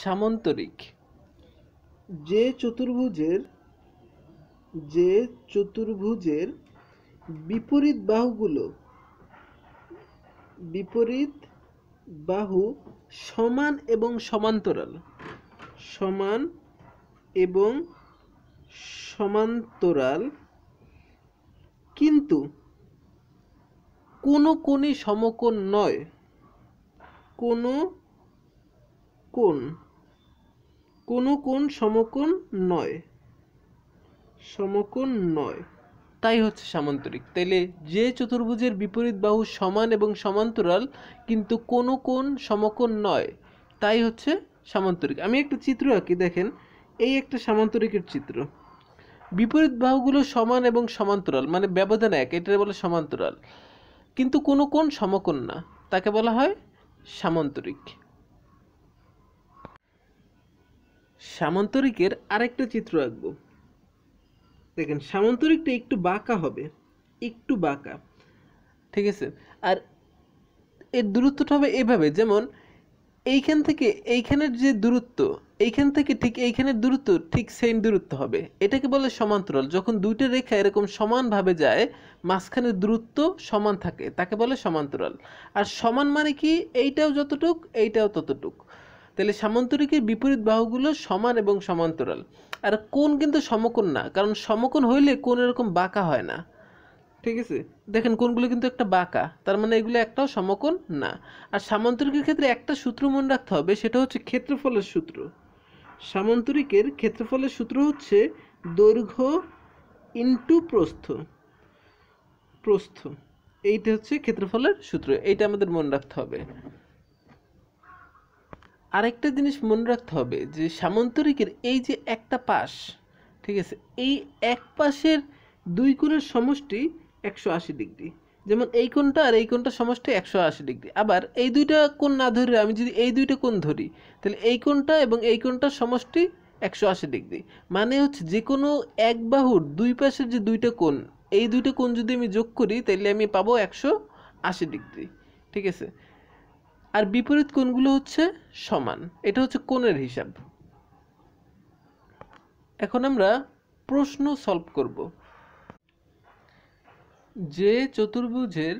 সামন্তরিক যে চতুর্ভুজের যে চতুর্ভুজের বিপরীত বাহুগুলো বিপরীত বাহু সমান এবং সমান্তরাল সমান এবং সমান্তরাল কিন্তু কোনো কোণে সমকোণ নয় কোনো কোণ কোনো কোণ সমকোণ নয় সমকোণ নয় তাই হচ্ছে সামান্তরিক তাইলে যে চতুর্ভুজের বিপরীত বাহু সমান এবং সমান্তরাল কিন্তু কোনো কোণ সমকোণ নয় তাই হচ্ছে সামান্তরিক আমি একটা চিত্র আঁকি দেখেন এই একটা সামান্তরিকের চিত্র বিপরীত বাহুগুলো সমান এবং সমান্তরাল মানে ব্যবধান এক এটা বলে সমান্তরাল কিন্তু কোনো কোণ সমকোণ না তাকে বলা হয় সামান্তরিক সামান্তরিকের আরেকটা চিত্র আঁকবো দেখেন সামান্তরিকটা একটু বাঁকা হবে একটু বাঁকা ঠিক আছে আর এর দূরত্বটা হবে এভাবে যেমন এইখান থেকে এইখানের যে দূরত্ব এইখান থেকে ঠিক এইখানের দূরত্ব ঠিক সেম দূরত্ব হবে এটাকে বলে সমান্তরাল যখন দুইটা রেখা এরকম সমানভাবে যায় মাঝখানের দূরত্ব সমান থাকে তাকে বলে সমান্তরাল আর সমান মানে কি এইটাও যতটুক এইটাও ততটুক তাহলে সামান্তরিকের বিপরীত বাহুগুলো সমান এবং সমান্তরাল আর কোন কিন্তু সমকোণ না কারণ সমকোণ হইলে কোন এরকম বাঁকা হয় না ঠিক আছে দেখেন কোনগুলো কিন্তু একটা বাঁকা তার মানে এগুলো একটাও সমকোণ না আর সামান্তরিকের ক্ষেত্রে একটা সূত্র মনে রাখতে হবে সেটা হচ্ছে ক্ষেত্রফলের সূত্র সামান্তরিকের ক্ষেত্রফলের সূত্র হচ্ছে দৈর্ঘ্য ইন্টু প্রস্থ প্রস্থ এইটা হচ্ছে ক্ষেত্রফলের সূত্র এইটা আমাদের মনে রাখতে হবে আরেকটা জিনিস মনে রাখতে হবে যে সামন্তরিকের এই যে একটা পাশ ঠিক আছে এই এক পাশের দুই কোণের সমষ্টি একশো আশি ডিগ্রি যেমন এই কোণটা আর এই কোণটা সমষ্টি একশো আশি ডিগ্রি আবার এই দুইটা কোণ না ধরে আমি যদি এই দুইটা কোণ ধরি তাহলে এই কোণটা এবং এই কোণটা সমষ্টি একশো আশি ডিগ্রি মানে হচ্ছে যে কোনো এক বাহুর দুই পাশের যে দুইটা কোণ এই দুইটা কোণ যদি আমি যোগ করি তাহলে আমি পাবো একশো আশি ডিগ্রি ঠিক আছে আর বিপরীত কোণগুলো হচ্ছে সমান এটা হচ্ছে কোণের হিসাব এখন আমরা প্রশ্ন সলভ করব যে চতুর্ভুজের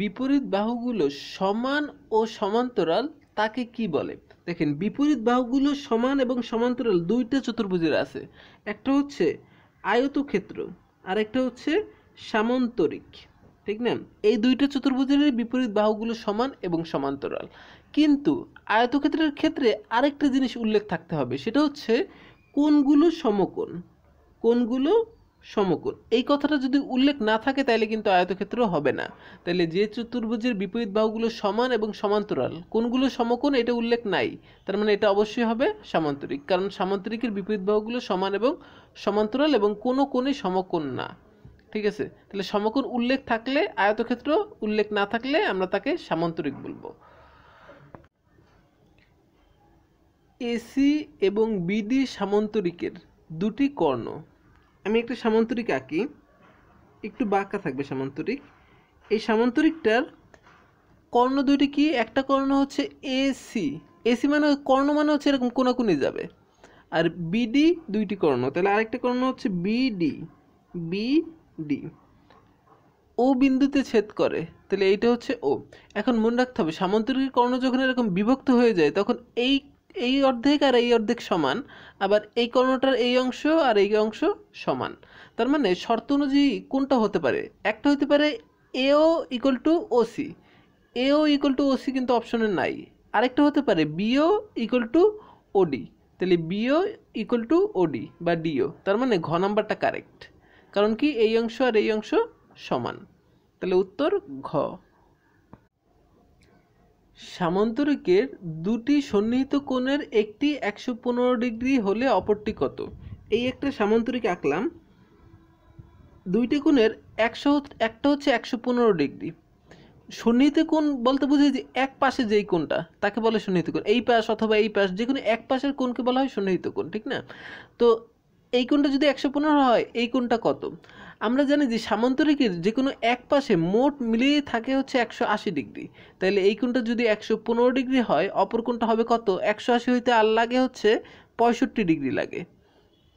বিপরীত বাহুগুলো সমান ও সমান্তরাল তাকে কি বলে দেখেন বিপরীত বাহুগুলো সমান এবং সমান্তরাল দুইটা চতুর্ভুজের আছে একটা হচ্ছে আয়তক্ষেত্র আর একটা হচ্ছে সামান্তরিক ঠিক না এই দুইটা চতুর্ভুজের বিপরীত বাহুগুলো সমান এবং সমান্তরাল কিন্তু আয়তক্ষেত্রের ক্ষেত্রে আরেকটা জিনিস উল্লেখ থাকতে হবে সেটা হচ্ছে কোনগুলো সমকোণ কোনগুলো সমকোণ এই কথাটা যদি উল্লেখ না থাকে তাহলে কিন্তু আয়তক্ষেত্র হবে না তাহলে যে চতুর্ভুজের বিপরীত বাহুগুলো সমান এবং সমান্তরাল কোনগুলো সমকোণ এটা উল্লেখ নাই তার মানে এটা অবশ্যই হবে সামান্তরিক কারণ সামান্তরিকের বিপরীত বাহুগুলো সমান এবং সমান্তরাল এবং কোনো কোণে সমকোণ না ঠিক আছে তাহলে সমকোণ উল্লেখ থাকলে আয়তক্ষেত্র উল্লেখ না থাকলে আমরা তাকে সামান্তরিক বলবো এসি এবং বিডি সামান্তরিকের দুটি কর্ণ আমি একটা সামান্তরিক আঁকি একটু বাঁকা থাকবে সামান্তরিক এই সামান্তরিকটার কর্ণ দুটি কি একটা কর্ণ হচ্ছে এসি এসি মানে কর্ণ মানে হচ্ছে এরকম কোনাকুনি যাবে আর বিডি দুইটি কর্ণ তাহলে আরেকটা কর্ণ হচ্ছে বিডি বি ডি ও বিন্দুতে ছেদ করে তাহলে এইটা হচ্ছে ও এখন মনে রাখতে হবে সামন্তরিক কর্ণ যখন এরকম বিভক্ত হয়ে যায় তখন এই এই অর্ধেক আর এই অর্ধেক সমান আবার এই কর্ণটার এই অংশ আর এই অংশ সমান তার মানে শর্ত অনুযায়ী কোনটা হতে পারে একটা হতে পারে AO equal to OC AO equal to OC কিন্তু অপশনে নাই আরেকটা হতে পারে বিও ইকুয়াল টু ওডি তাহলে বিও ইকুয়াল টু ওডি বা ডিও তার মানে ঘ নাম্বারটা কারেক্ট কারণ কি এই অংশ আর এই অংশ সমান তাহলে উত্তর ঘ সামান্তরিকের দুটি সন্নিহিত কোণের একটি একশো পনেরো ডিগ্রি হলে অপরটি কত এই একটা সামান্তরিক আঁকলাম দুইটি কোণের একশো একটা হচ্ছে একশো পনেরো ডিগ্রি সন্নিহিত কোণ বলতে বুঝি যে এক পাশে যেই কোণটা তাকে বলে সন্নিহিত কোণ এই পাশ অথবা এই পাশ যে কোনো এক পাশের কোণকে বলা হয় সন্নিহিত কোণ ঠিক না তো এই কোণটা যদি একশো পনেরো হয় এই কোণটা কত আমরা জানি যে সামান্তরিকের যে কোনো এক পাশে মোট মিলিয়ে থাকে হচ্ছে একশো আশি ডিগ্রি তাহলে এই কোণটা যদি একশো পনেরো ডিগ্রি হয় অপর কোণটা হবে কত একশো আশি হইতে আর লাগে হচ্ছে পঁয়ষট্টি ডিগ্রি লাগে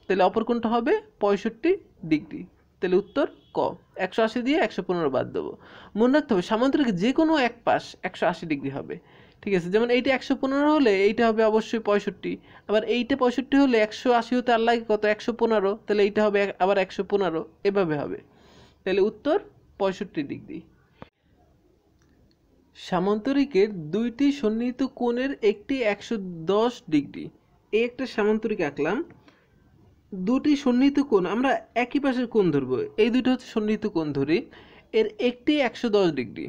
তাহলে অপর কোণটা হবে পঁয়ষট্টি ডিগ্রি তাহলে উত্তর ক একশো আশি দিয়ে একশো পনেরো বাদ দেবো মনে রাখতে হবে সামান্তরিক যে কোনো এক পাশ একশো আশি ডিগ্রি হবে ঠিক আছে যেমন এইটা একশো পনেরো হলে এইটা হবে অবশ্যই পঁয়ষট্টি আবার এইটা পঁয়ষট্টি হলে একশো আশি হতে আর লাগে কত একশো পনেরো তাহলে এইটা হবে আবার একশো পনেরো এভাবে হবে তাহলে উত্তর পঁয়ষট্টি ডিগ্রি সামান্তরিকের দুইটি সন্নিহিত কোণের একটি একশো দশ ডিগ্রি এই একটা সামান্তরিক আঁকলাম দুটি সন্নিহিত কোণ আমরা একই পাশের কোণ ধরবো এই দুটো হচ্ছে সন্নিহিত কোণ ধরি এর একটি একশো দশ ডিগ্রি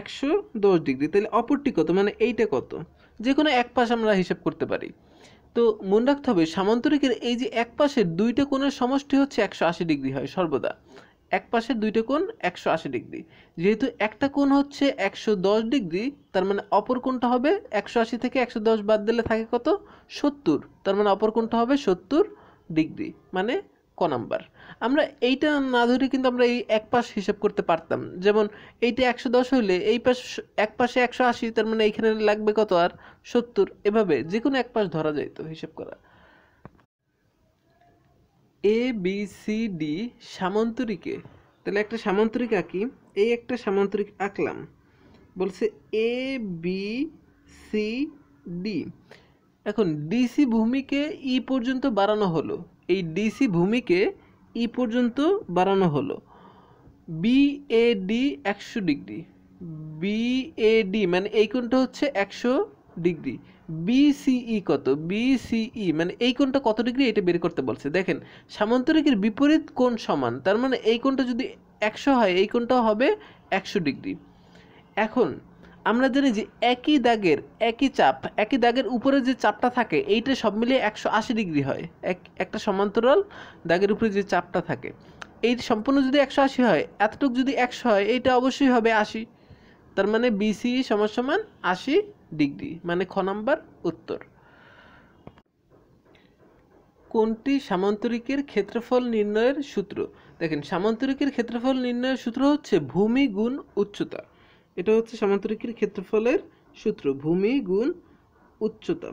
একশো দশ ডিগ্রি তাহলে অপরটি কত মানে এইটা কত যে কোনো এক পাশ আমরা হিসাব করতে পারি তো মনে রাখতে হবে সামান্তরিকের এই যে এক পাশের দুইটা কোণের সমষ্টি হচ্ছে একশো আশি ডিগ্রি হয় সর্বদা এক পাশের দুইটা কোণ একশো আশি ডিগ্রি যেহেতু একটা কোণ হচ্ছে একশো দশ ডিগ্রি তার মানে অপর কোণটা হবে একশো আশি থেকে একশো দশ বাদ দিলে থাকে কত সত্তর তার মানে অপর কোণটা হবে সত্তর ডিগ্রি মানে ক নাম্বার আমরা এইটা না ধরে কিন্তু আমরা এই এক পাশ হিসেব করতে পারতাম যেমন এইটা একশো দশ হইলে এই পাশ এক পাশে একশো আশি তার মানে এইখানে লাগবে কত আর সত্তর এভাবে যে কোনো এক পাশ ধরা যেত হিসেব করা এ বি সি ডি সামন্তরিকে তাহলে একটা সামান্তরিক আঁকি এই একটা সামান্তরিক আঁকলাম বলছে এ বি সি ডি এখন ডিসি ভূমিকে ই পর্যন্ত বাড়ানো হলো এই ডিসি ভূমিকে ই পর্যন্ত বাড়ানো হলো বি এ ডি একশো ডিগ্রি বিএডি মানে এই কোনটা হচ্ছে একশো ডিগ্রি বিসিই e কত বিসিই e মানে এই কোনটা কত ডিগ্রি এটা বের করতে বলছে দেখেন সামান্তরিকের বিপরীত কোন সমান তার মানে এই কোনটা যদি একশো হয় এই কোনটা হবে একশো ডিগ্রি এখন আমরা জানি যে একই দাগের একই চাপ একই দাগের উপরে যে চাপটা থাকে এইটা সব মিলিয়ে একশো আশি ডিগ্রি হয় এক একটা সমান্তরাল দাগের উপরে যে চাপটা থাকে এই সম্পূর্ণ যদি একশো আশি হয় এতটুকু যদি একশো হয় এইটা অবশ্যই হবে আশি তার মানে বিসি সমান সমান আশি ডিগ্রি মানে খ নাম্বার উত্তর কোনটি সামান্তরিকের ক্ষেত্রফল নির্ণয়ের সূত্র দেখেন সামান্তরিকের ক্ষেত্রফল নির্ণয়ের সূত্র হচ্ছে ভূমি গুণ উচ্চতা এটা হচ্ছে সমান্তরিকের ক্ষেত্রফলের সূত্র ভূমি গুণ উচ্চতা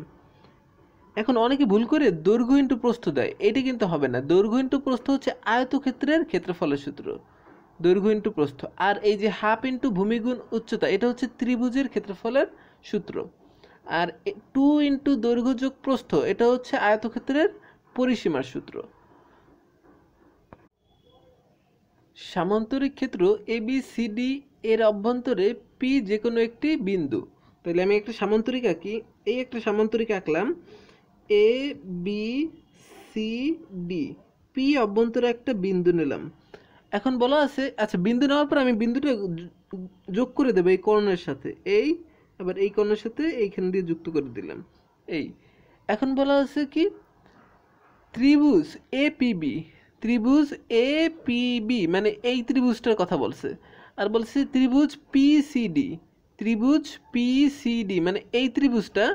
এখন অনেকে ভুল করে দৈর্ঘ্য ইন্টু প্রস্থ দেয় এটি কিন্তু হবে না দৈর্ঘ্য ইন্টু প্রস্থ হচ্ছে আয়তক্ষেত্রের ক্ষেত্রফলের সূত্র দৈর্ঘ্য ইন্টু প্রস্থ আর এই যে হাফ ইন্টু ভূমিগুণ উচ্চতা এটা হচ্ছে ত্রিভুজের ক্ষেত্রফলের সূত্র আর টু ইন্টু দৈর্ঘ্য যোগ প্রস্থ এটা হচ্ছে আয়তক্ষেত্রের পরিসীমার সূত্র সামান্তরিক ক্ষেত্র এ বি সি ডি এর অভ্যন্তরে পি যে কোনো একটি বিন্দু তাহলে আমি একটা সামান্তরিক আঁকি এই একটা সামান্তরিক আঁকলাম A B C D P অভ্যন্তরে একটা বিন্দু নিলাম এখন বলা আছে আচ্ছা বিন্দু নেওয়ার পর আমি বিন্দুটা যোগ করে দেবো এই কর্ণের সাথে এই আবার এই কর্ণের সাথে এইখান দিয়ে যুক্ত করে দিলাম এই এখন বলা আছে কি ত্রিভুজ এ পি বি ত্রিভুজ এ পি বি মানে এই ত্রিভুজটার কথা বলছে আর বলছি ত্রিভুজ পিসিডি ত্রিভুজ পিসিডি মানে এই ত্রিভুজটা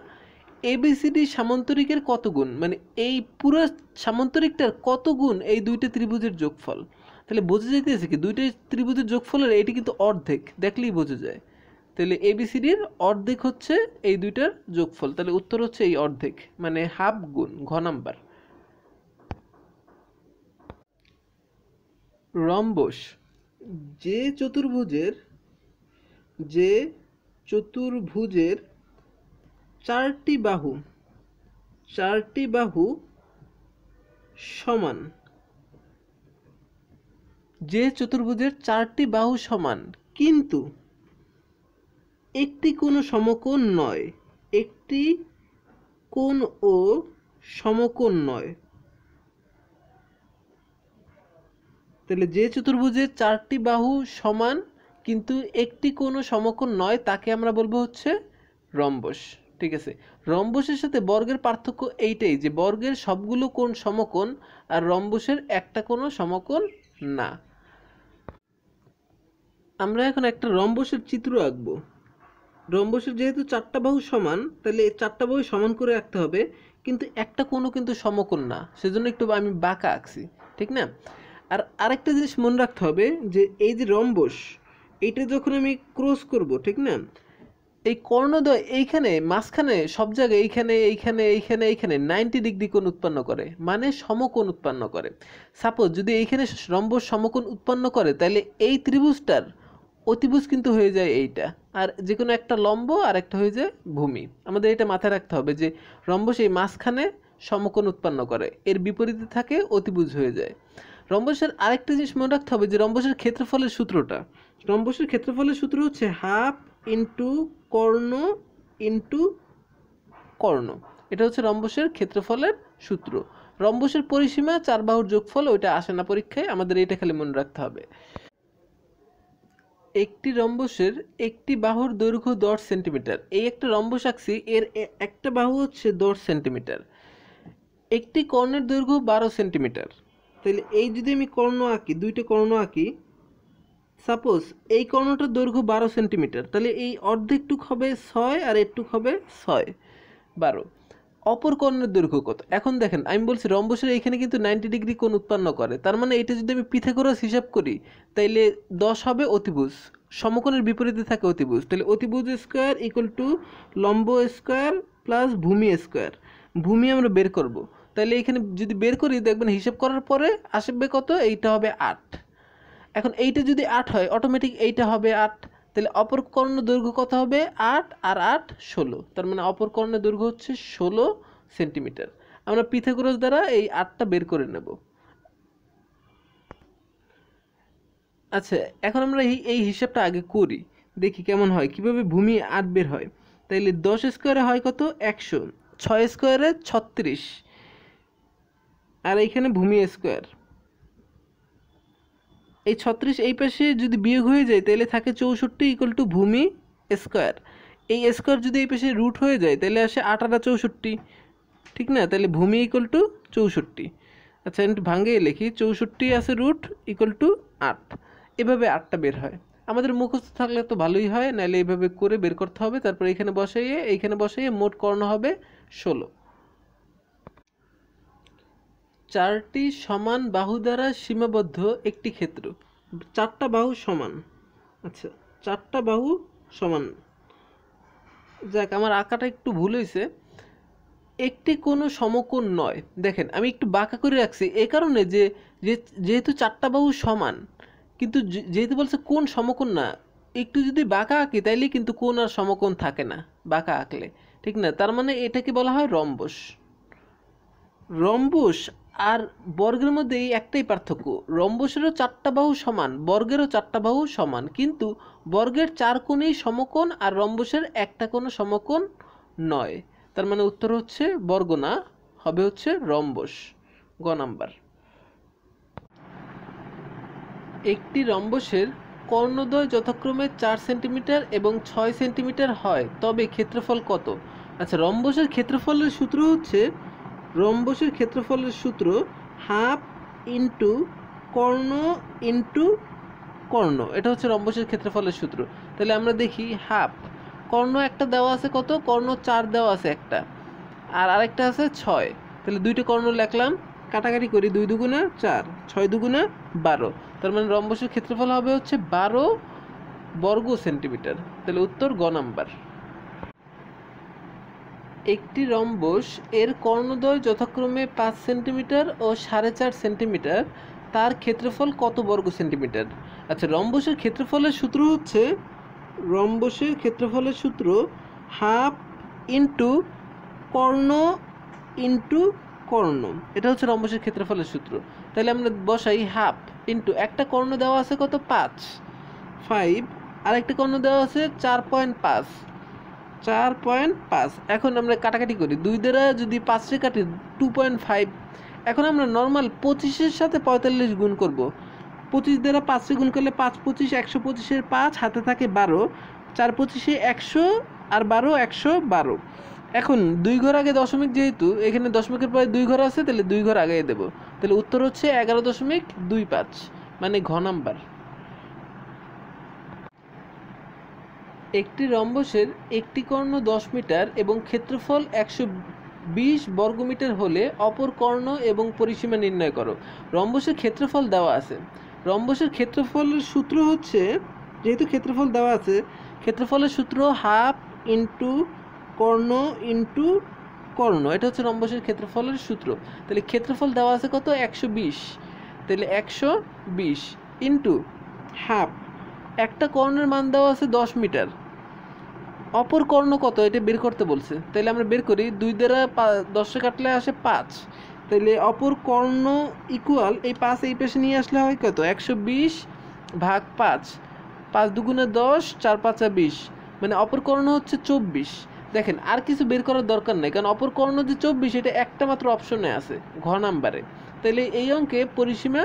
এবিসিডি সামান্তরিকের কত গুণ মানে এই পুরো সামান্তরিকটার কত গুণ এই দুইটা ত্রিভুজের যোগফল তাহলে বোঝা যাইতেছে কি দুইটা ত্রিভুজের যোগফলের এটি কিন্তু অর্ধেক দেখলেই বোঝা যায় তাহলে এবিসিডির অর্ধেক হচ্ছে এই দুইটার যোগফল তাহলে উত্তর হচ্ছে এই অর্ধেক মানে হাফ গুণ ঘ নাম্বার রম্বস যে চতুর্ভুজের যে চতুর্ভুজের চারটি বাহু চারটি বাহু সমান যে চতুর্ভুজের চারটি বাহু সমান কিন্তু একটি কোনো সমকোণ নয় একটি কোণ ও সমকোণ নয় তাহলে যে চতুর্ভুজের চারটি বাহু সমান কিন্তু একটি কোনো সমকোণ নয় তাকে আমরা বলবো হচ্ছে রম্বস ঠিক আছে রম্বসের সাথে বর্গের পার্থক্য এইটাই যে বর্গের সবগুলো কোণ সমকোণ আর রম্বসের একটা কোনো সমকোণ না আমরা এখন একটা রম্বসের চিত্র আঁকবো রম্বসের যেহেতু চারটা বাহু সমান তাহলে চারটা বাহু সমান করে আঁকতে হবে কিন্তু একটা কোনো কিন্তু সমকোণ না সেজন্য একটু আমি বাঁকা আঁকছি ঠিক না আর আরেকটা জিনিস মনে রাখতে হবে যে এই যে রম্বস এটা যখন আমি ক্রস করব ঠিক না এই কর্ণদ্বয় এইখানে মাঝখানে সব জায়গায় এইখানে এইখানে এইখানে এইখানে নাইনটি ডিগ্রি কোণ উৎপন্ন করে মানে সমকোণ উৎপন্ন করে সাপোজ যদি এইখানে রম্বস সমকোণ উৎপন্ন করে তাহলে এই ত্রিভুজটার অতিভুজ কিন্তু হয়ে যায় এইটা আর যে কোনো একটা লম্ব আর একটা হয়ে যায় ভূমি আমাদের এটা মাথায় রাখতে হবে যে রম্বস এই মাঝখানে সমকোণ উৎপন্ন করে এর বিপরীতে থাকে অতিভুজ হয়ে যায় রম্বসের আরেকটা জিনিস মনে রাখতে হবে যে রম্বসের ক্ষেত্রফলের সূত্রটা রম্বসের ক্ষেত্রফলের সূত্র হচ্ছে হাফ ইন্টু কর্ণ ইন্টু কর্ণ এটা হচ্ছে রম্বসের ক্ষেত্রফলের সূত্র রম্বসের পরিসীমা চার বাহুর যোগফল ওইটা আসে না পরীক্ষায় আমাদের এটা খালি মনে রাখতে হবে একটি রম্বসের একটি বাহুর দৈর্ঘ্য দশ সেন্টিমিটার এই একটা রম্বস আঁকছি এর একটা বাহু হচ্ছে দশ সেন্টিমিটার একটি কর্ণের দৈর্ঘ্য বারো সেন্টিমিটার তাহলে এই যদি আমি কর্ণ আঁকি দুইটি কর্ণ আঁকি সাপোজ এই কর্ণটার দৈর্ঘ্য বারো সেন্টিমিটার তাহলে এই অর্ধেকটুক হবে ছয় আর একটুক হবে ছয় বারো অপর কর্ণের দৈর্ঘ্য কত এখন দেখেন আমি বলছি রম্বসের এখানে কিন্তু নাইনটি ডিগ্রি কোণ উৎপন্ন করে তার মানে এটা যদি আমি পিথাগোরাস হিসাব করি তাইলে দশ হবে অতিভুজ সমকোণের বিপরীতে থাকে অতিভুজ তাহলে অতিভুজ স্কোয়ার ইকুয়াল টু লম্ব স্কোয়ার প্লাস ভূমি স্কোয়ার ভূমি আমরা বের করবো তাহলে এখানে যদি বের করি দেখবেন হিসেব করার পরে আসবে কত এইটা হবে আট এখন এইটা যদি আট হয় অটোমেটিক এইটা হবে আট তাহলে অপরকর্ণ দৈর্ঘ্য কত হবে আট আর আট ষোলো তার মানে অপরকর্ণের দৈর্ঘ্য হচ্ছে ষোলো সেন্টিমিটার আমরা পিথাগোরাস দ্বারা এই আটটা বের করে নেব আচ্ছা এখন আমরা এই হিসাবটা আগে করি দেখি কেমন হয় কিভাবে ভূমি আট বের হয় তাইলে দশ স্কোয়ারে হয় কত একশো ছয় স্কোয়ারে ছত্রিশ আর এইখানে ভূমি স্কোয়ার এই ছত্রিশ এই পাশে যদি বিয়োগ হয়ে যায় তাহলে থাকে চৌষট্টি ইকুয়াল টু ভূমি স্কোয়ার এই স্কোয়ার যদি এই পাশে রুট হয়ে যায় তাহলে আসে আটাটা চৌষট্টি ঠিক না তাহলে ভূমি ইকুয়াল টু চৌষট্টি আচ্ছা একটু ভাঙে লিখি চৌষট্টি আছে রুট ইকুয়াল টু আট এভাবে আটটা বের হয় আমাদের মুখস্থ থাকলে তো ভালোই হয় নাহলে এইভাবে করে বের করতে হবে তারপর এখানে বসাইয়ে এইখানে বসাইয়ে মোট কর্ণ হবে ষোলো চারটি সমান বাহু দ্বারা সীমাবদ্ধ একটি ক্ষেত্র চারটা বাহু সমান আচ্ছা চারটা বাহু সমান যাক আমার আঁকাটা একটু ভুল হয়েছে একটি কোনো সমকোণ নয় দেখেন আমি একটু বাঁকা করে রাখছি এ কারণে যে যেহেতু চারটা বাহু সমান কিন্তু যেহেতু বলছে কোন সমকোণ না একটু যদি বাঁকা আঁকি তাইলে কিন্তু কোন আর সমকোণ থাকে না বাঁকা আঁকলে ঠিক না তার মানে এটাকে বলা হয় রম্বস রম্বস আর বর্গের মধ্যে এই একটাই পার্থক্য রম্বসেরও চারটা বাহু সমান বর্গেরও চারটা বাহু সমান কিন্তু বর্গের চার কোণেই সমকোণ আর রম্বসের একটা কোনো সমকোণ নয় তার মানে উত্তর হচ্ছে বর্গ না হবে হচ্ছে রম্বস গ নাম্বার একটি রম্বসের কর্ণদ্বয় যথাক্রমে চার সেন্টিমিটার এবং ছয় সেন্টিমিটার হয় তবে ক্ষেত্রফল কত আচ্ছা রম্বসের ক্ষেত্রফলের সূত্র হচ্ছে রম্বসের ক্ষেত্রফলের সূত্র হাফ ইন্টু কর্ণ ইন্টু কর্ণ এটা হচ্ছে রম্বসের ক্ষেত্রফলের সূত্র তাহলে আমরা দেখি হাফ কর্ণ একটা দেওয়া আছে কত কর্ণ চার দেওয়া আছে একটা আর আরেকটা আছে ছয় তাহলে দুইটা কর্ণ লেখলাম কাটাকাটি করি দুই দুগুণা চার ছয় দুগুণা বারো তার মানে রম্বসের ক্ষেত্রফল হবে হচ্ছে বারো বর্গ সেন্টিমিটার তাহলে উত্তর গ নাম্বার একটি রম্বস এর কর্ণদ্বয় যথাক্রমে পাঁচ সেন্টিমিটার ও সাড়ে চার সেন্টিমিটার তার ক্ষেত্রফল কত বর্গ সেন্টিমিটার আচ্ছা রম্বসের ক্ষেত্রফলের সূত্র হচ্ছে রম্বসের ক্ষেত্রফলের সূত্র হাফ ইন্টু কর্ণ ইন্টু কর্ণ এটা হচ্ছে রম্বসের ক্ষেত্রফলের সূত্র তাহলে আমরা বসাই হাফ ইন্টু একটা কর্ণ দেওয়া আছে কত পাঁচ ফাইভ আর একটা কর্ণ দেওয়া আছে চার পয়েন্ট পাঁচ চার পয়েন্ট পাঁচ এখন আমরা কাটাকাটি করি দুই দ্বারা যদি পাঁচটি কাটি টু পয়েন্ট ফাইভ এখন আমরা নর্মাল পঁচিশের সাথে পঁয়তাল্লিশ গুণ করব পঁচিশ দ্বারা পাঁচে গুণ করলে পাঁচ পঁচিশ একশো পঁচিশের পাঁচ হাতে থাকে বারো চার পঁচিশে একশো আর বারো একশো বারো এখন দুই ঘর আগে দশমিক যেহেতু এখানে দশমিকের পরে দুই ঘর আছে তাহলে দুই ঘর আগে দেবো তাহলে উত্তর হচ্ছে এগারো দশমিক দুই পাঁচ মানে ঘ নাম্বার একটি রম্বসের একটি কর্ণ দশ মিটার এবং ক্ষেত্রফল একশো বিশ বর্গমিটার হলে অপর কর্ণ এবং পরিসীমা নির্ণয় করো রম্বসের ক্ষেত্রফল দেওয়া আছে রম্বসের ক্ষেত্রফলের সূত্র হচ্ছে যেহেতু ক্ষেত্রফল দেওয়া আছে ক্ষেত্রফলের সূত্র হাফ ইন্টু কর্ণ ইন্টু কর্ণ এটা হচ্ছে রম্বসের ক্ষেত্রফলের সূত্র তাহলে ক্ষেত্রফল দেওয়া আছে কত একশো বিশ তাহলে একশো বিশ ইন্টু হাফ একটা কর্ণের মান দেওয়া আছে দশ মিটার অপর কর্ণ কত এটা বের করতে বলছে তাহলে আমরা বের করি দুই দ্বারা দশে কাটলে আসে পাঁচ তাহলে অপর কর্ণ ইকুয়াল এই পাঁচ এই পেশে নিয়ে আসলে হয় কত একশো বিশ ভাগ পাঁচ পাঁচ দুগুণে দশ চার পাঁচা বিশ মানে অপর কর্ণ হচ্ছে চব্বিশ দেখেন আর কিছু বের করার দরকার নেই কারণ অপর কর্ণ যে চব্বিশ এটা একটা মাত্র অপশনে আছে ঘ নাম্বারে তাহলে এই অঙ্কে পরিসীমা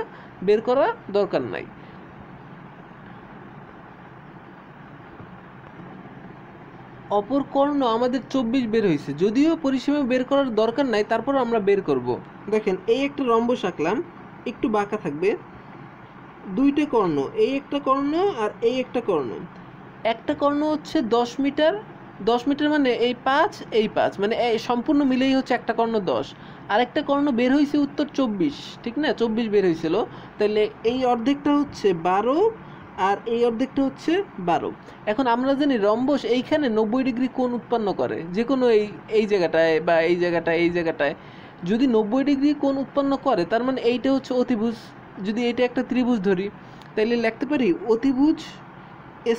বের করা দরকার নাই অপর কর্ণ আমাদের চব্বিশ বের হয়েছে যদিও পরিসীমা বের করার দরকার নাই তারপর আমরা বের করব। দেখেন এই একটা রম্বস আঁকলাম একটু বাঁকা থাকবে দুইটা কর্ণ এই একটা কর্ণ আর এই একটা কর্ণ একটা কর্ণ হচ্ছে দশ মিটার দশ মিটার মানে এই পাঁচ এই পাঁচ মানে সম্পূর্ণ মিলেই হচ্ছে একটা কর্ণ দশ আরেকটা কর্ণ বের হয়েছে উত্তর চব্বিশ ঠিক না চব্বিশ বের হয়েছিল তাহলে এই অর্ধেকটা হচ্ছে বারো আর এই অর্ধেকটা হচ্ছে বারো এখন আমরা জানি রম্বস এইখানে নব্বই ডিগ্রি কোণ উৎপন্ন করে যে কোনো এই এই জায়গাটায় বা এই জায়গাটায় এই জায়গাটায় যদি নব্বই ডিগ্রি কোণ উৎপন্ন করে তার মানে এইটা হচ্ছে অতিভুজ যদি এটা একটা ত্রিভুজ ধরি তাহলে লিখতে পারি অতিভুজ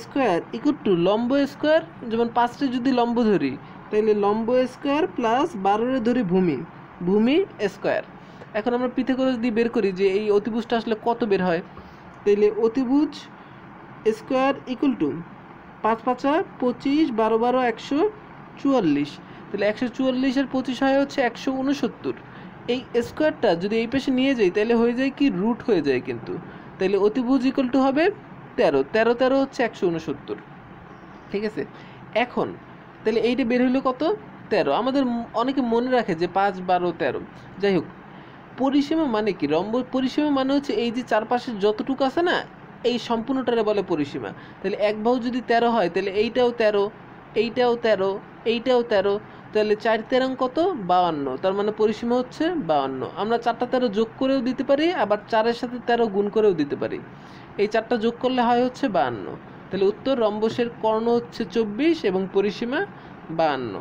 স্কোয়ার ইকুয়াল টু লম্ব স্কোয়ার যেমন পাঁচটা যদি লম্ব ধরি তাহলে লম্ব স্কোয়ার প্লাস বারোরে ধরি ভূমি ভূমি স্কোয়ার এখন আমরা পিথাগোরাস দিয়ে বের করি যে এই অতিভুজটা আসলে কত বের হয় তাইলে অতিভুজ স্কোয়ার ইকুয়াল টু পাঁচ পাঁচা পঁচিশ বারো বারো একশো চুয়াল্লিশ তাহলে একশো চুয়াল্লিশের পঁচিশ হয় হচ্ছে একশো উনসত্তর এই স্কোয়ারটা যদি এই পাশে নিয়ে যাই তাহলে হয়ে যায় কি রুট হয়ে যায় কিন্তু তাহলে অতিভুজ ইকুয়াল টু হবে তেরো তেরো তেরো হচ্ছে একশো উনসত্তর ঠিক আছে এখন তাহলে এইটা বের হইলো কত তেরো আমাদের অনেকে মনে রাখে যে পাঁচ বারো তেরো যাই হোক পরিসীমা মানে কি রম্ব পরিসীমা মানে হচ্ছে এই যে চারপাশে যতটুকু আছে না এই সম্পূর্ণটারে বলে পরিসীমা তাহলে এক বাহু যদি তেরো হয় তাহলে এইটাও তেরো এইটাও তেরো এইটাও তেরো তাহলে চার তেরং কত বাউান্ন তার মানে পরিসীমা হচ্ছে বাউান্ন আমরা চারটা তেরো যোগ করেও দিতে পারি আবার চারের সাথে তেরো গুণ করেও দিতে পারি এই চারটা যোগ করলে হয় হচ্ছে বাহান্ন তাহলে উত্তর রম্বসের কর্ণ হচ্ছে চব্বিশ এবং পরিসীমা বাহান্ন